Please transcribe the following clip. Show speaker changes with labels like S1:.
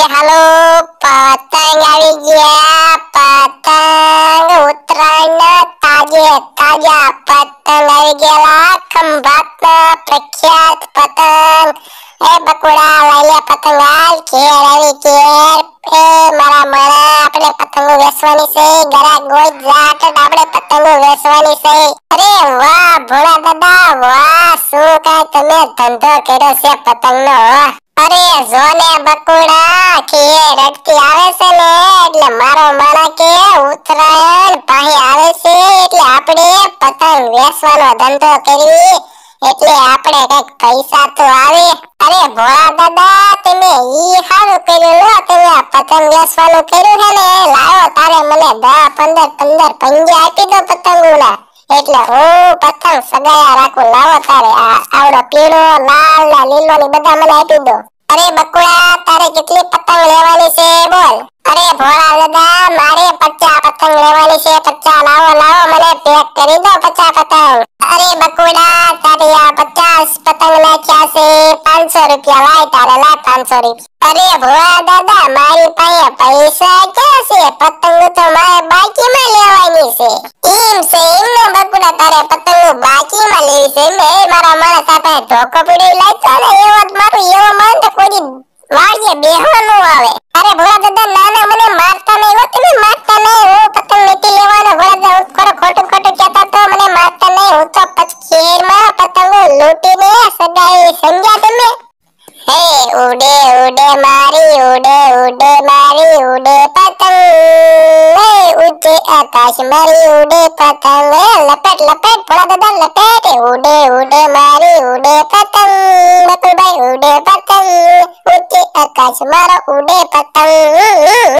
S1: hello पतंग आवी गया पतंग उत्तरायण ताजे ताजा पतंग आवी गेला खंबात प्रख्यात पतंग ए बकूडा લઈ લે पतंग આલ કે રવી કેર પે મારા મળા આપણે पतંગ વેચવાની છે ગરા ગોદ જાટ આપણે पतंग વેચવાની છે અરે વાહ ભોળા દાદા વાહ શું કા તમે ધંધો કર્યો છે पतंगનો અરે જોને બકુડા ખીએ રડતી આવે છે ને એટલે મારો માણા કે ઉતરાયણ પાહી આવે છે એટલે આપણે પતંગ વેચવાનો ધંધો કરી એટલે આપણે કઈક પૈસા તો આવે અરે ભોળા દાદા તમે ઈ સારું કર્યું લો તમે પતંગ વેચવાનું કર્યું છે ને લાવો તારે મને દસ પંદર પંદર પંજે આપી દો પતંગોના એટલે હું પતંગ સગાયા રાખું લાવો તારે આવડો પીળો લાલ ને લીલો ને બધા મને આપી દો અરે બકુળા તારે કેટલી પતંગ લેવાની છે બોલ અરે ભોળા દાદા મારે પચાસ પતંગ લેવાની છે પચાસ લાવો લાવો મને પેક કરી દો પચાસ પતંગ અરે બકુડા તારે આ પચાસ પતંગ નાખ્યા છે પાંચસો રૂપિયા લાય તારે લાય પાંચસો રૂપિયા અરે ભોળા દાદા મારી પાસે પૈસા ક્યાં છે પતંગ તો મારે બાકી લૂંટીને સગાઈ સમજ્યા તમે હે ઉડે ઉડે મારી ઉડે ઉડે મારી ઉડે पतंग ऊंचे आकाश मारी उड़े पतंग लपेट लपेट थोड़ा दादा लपेट उड़े उड़े मारी उड़े पतंग नकुल भाई उड़े पतंग ऊंचे आकाश मारा उड़े पतंग